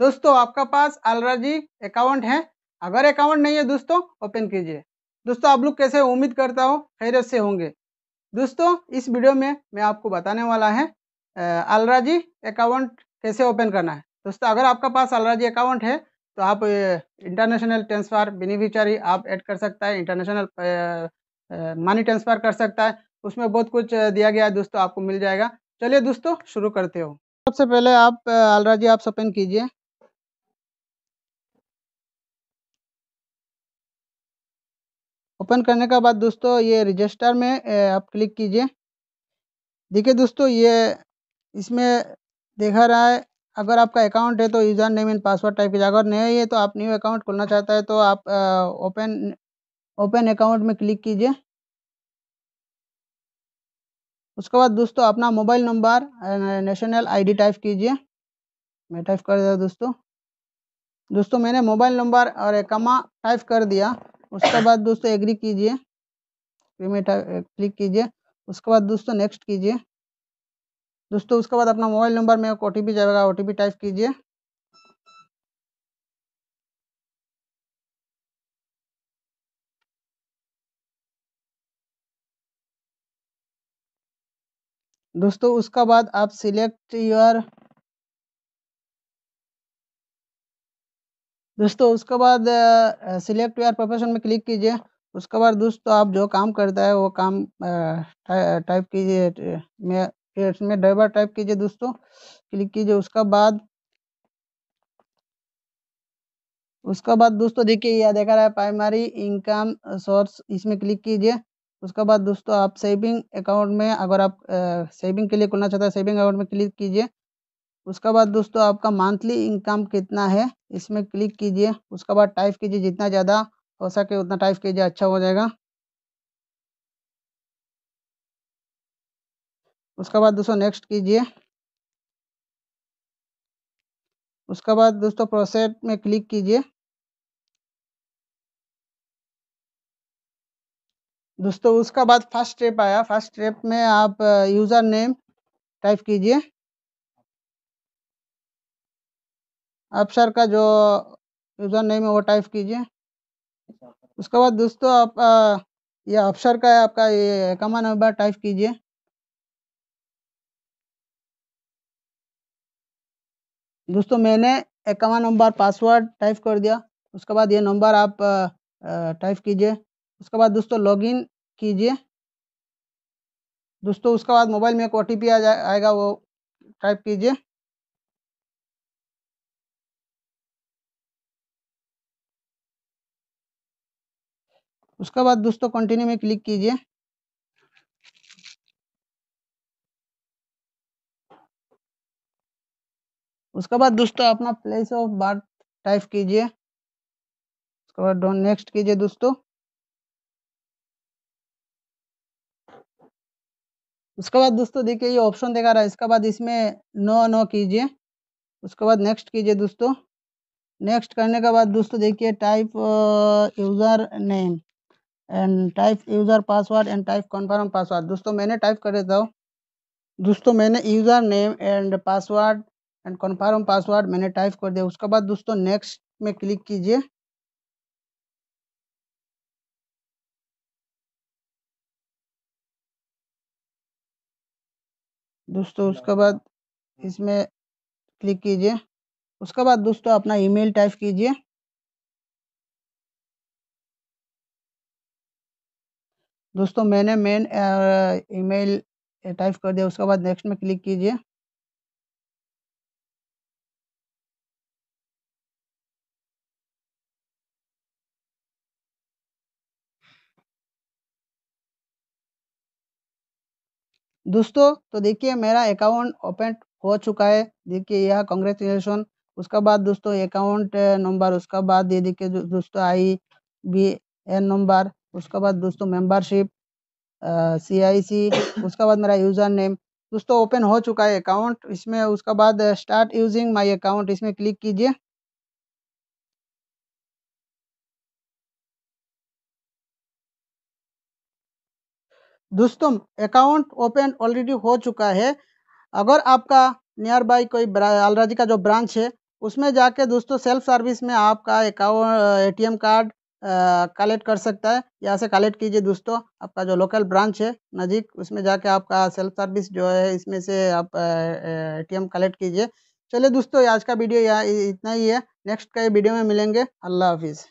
दोस्तों आपका पास अलराजी अकाउंट है अगर अकाउंट नहीं है दोस्तों ओपन कीजिए दोस्तों आप लोग कैसे उम्मीद करता हो खैरत से होंगे दोस्तों इस वीडियो में मैं आपको बताने वाला है अलराजी अकाउंट कैसे ओपन करना है दोस्तों अगर आपका पास अलराजी अकाउंट है तो आप इंटरनेशनल ट्रांसफ़र बेनिफिशरी आप ऐड कर सकता है इंटरनेशनल मनी ट्रांसफ़र कर सकता है उसमें बहुत कुछ दिया गया है दोस्तों आपको मिल जाएगा चलिए दोस्तों शुरू करते हो सबसे पहले आप अलराजी आप ओपन कीजिए ओपन करने के बाद दोस्तों ये रजिस्टर में आप क्लिक कीजिए देखिए दोस्तों ये इसमें देखा रहा है अगर आपका अकाउंट है तो user name and password type कीजिए अगर ही है तो आप न्यू अकाउंट खोलना चाहता है तो आप ओपन ओपन अकाउंट में क्लिक कीजिए उसके बाद दोस्तों अपना mobile number national ID type कीजिए मैं टाइप कर दिया दोस्तों दोस्तों मैंने मोबाइल नंबर और कमा टाइप कर दिया उसके बाद दोस्तों एग्री कीजिए पेमेंट क्लिक uh, कीजिए उसके बाद दोस्तों नेक्स्ट कीजिए दोस्तों उसके बाद अपना मोबाइल नंबर में एक ओ जाएगा ओ टाइप कीजिए दोस्तों उसका बाद आप सिलेक्ट योर दोस्तों उसके बाद सिलेक्ट योर प्रोफेशन में क्लिक कीजिए उसके बाद दोस्तों आप जो काम करता है वो काम टाइप कीजिए में इसमें ड्राइवर टाइप कीजिए दोस्तों क्लिक कीजिए उसका बाद उसका बाद दोस्तों देखिए यह देखा रहा है प्राइमरी इनकम सोर्स इसमें क्लिक कीजिए उसके बाद दोस्तों आप सेविंग अकाउंट में अगर आप सेविंग के लिए खुलना चाहते हैं सेविंग अकाउंट में क्लिक कीजिए उसके बाद दोस्तों आपका मंथली इनकम कितना है इसमें क्लिक कीजिए उसके बाद टाइप कीजिए जितना ज़्यादा हो सके उतना टाइप कीजिए अच्छा हो जाएगा उसके बाद दोस्तों नेक्स्ट कीजिए उसके बाद दोस्तों प्रोसेस में क्लिक कीजिए दोस्तों उसका बाद फर्स्ट स्टेप आया फर्स्ट स्टेप में आप यूज़र नेम टाइप कीजिए अफसर का जो यूज़र नेम है वो टाइप कीजिए उसके बाद दोस्तों आप ये अफसर का है आपका ये कमा नंबर टाइप कीजिए दोस्तों मैंने इक्यावन नंबर पासवर्ड टाइप कर दिया उसके बाद ये नंबर आप टाइप कीजिए उसके बाद दोस्तों लॉगिन कीजिए दोस्तों उसके बाद मोबाइल में एक ओ आ जाए आएगा वो टाइप कीजिए उसके बाद दोस्तों कंटिन्यू में क्लिक कीजिए उसके बाद दोस्तों अपना प्लेस ऑफ बर्थ टाइप कीजिए उसके बाद नेक्स्ट कीजिए दोस्तों उसके बाद दोस्तों देखिए ये ऑप्शन देखा रहा है इसके बाद इसमें नो नो कीजिए उसके बाद नेक्स्ट कीजिए दोस्तों नेक्स्ट करने के बाद दोस्तों देखिए type user name and type user password and type confirm password दोस्तों मैंने टाइप कर देता हूँ दोस्तों मैंने user name and password and confirm password मैंने टाइप कर दिया उसके बाद दोस्तों नेक्स्ट में क्लिक कीजिए दोस्तों उसके बाद इसमें क्लिक कीजिए उसके बाद दोस्तों अपना ईमेल टाइप कीजिए दोस्तों मैंने मेन ईमेल टाइप कर दिया उसके बाद नेक्स्ट में क्लिक कीजिए दोस्तों तो देखिए मेरा अकाउंट ओपन हो चुका है देखिए यह कॉन्ग्रेचुलेसन उसके बाद दोस्तों अकाउंट नंबर उसका बाद ये देखिए दोस्तों आई बी एन नंबर उसके बाद दोस्तों मेंबरशिप सी आई सी उसके बाद मेरा यूज़र नेम दोस्तों ओपन हो चुका है अकाउंट इसमें उसके बाद स्टार्ट यूजिंग माय अकाउंट इसमें क्लिक कीजिए दोस्तों अकाउंट ओपन ऑलरेडी हो चुका है अगर आपका नियर बाई कोई अलराजी का जो ब्रांच है उसमें जाके दोस्तों सेल्फ सर्विस में आपका अकाउंट एटीएम कार्ड कलेक्ट कर सकता है यहाँ से कलेक्ट कीजिए दोस्तों आपका जो लोकल ब्रांच है नज़दीक उसमें जाके आपका सेल्फ सर्विस जो है इसमें से आप एटीएम कलेक्ट कीजिए चलिए दोस्तों आज का वीडियो यहाँ इतना ही है नेक्स्ट का वीडियो में मिलेंगे अल्लाह हाफिज़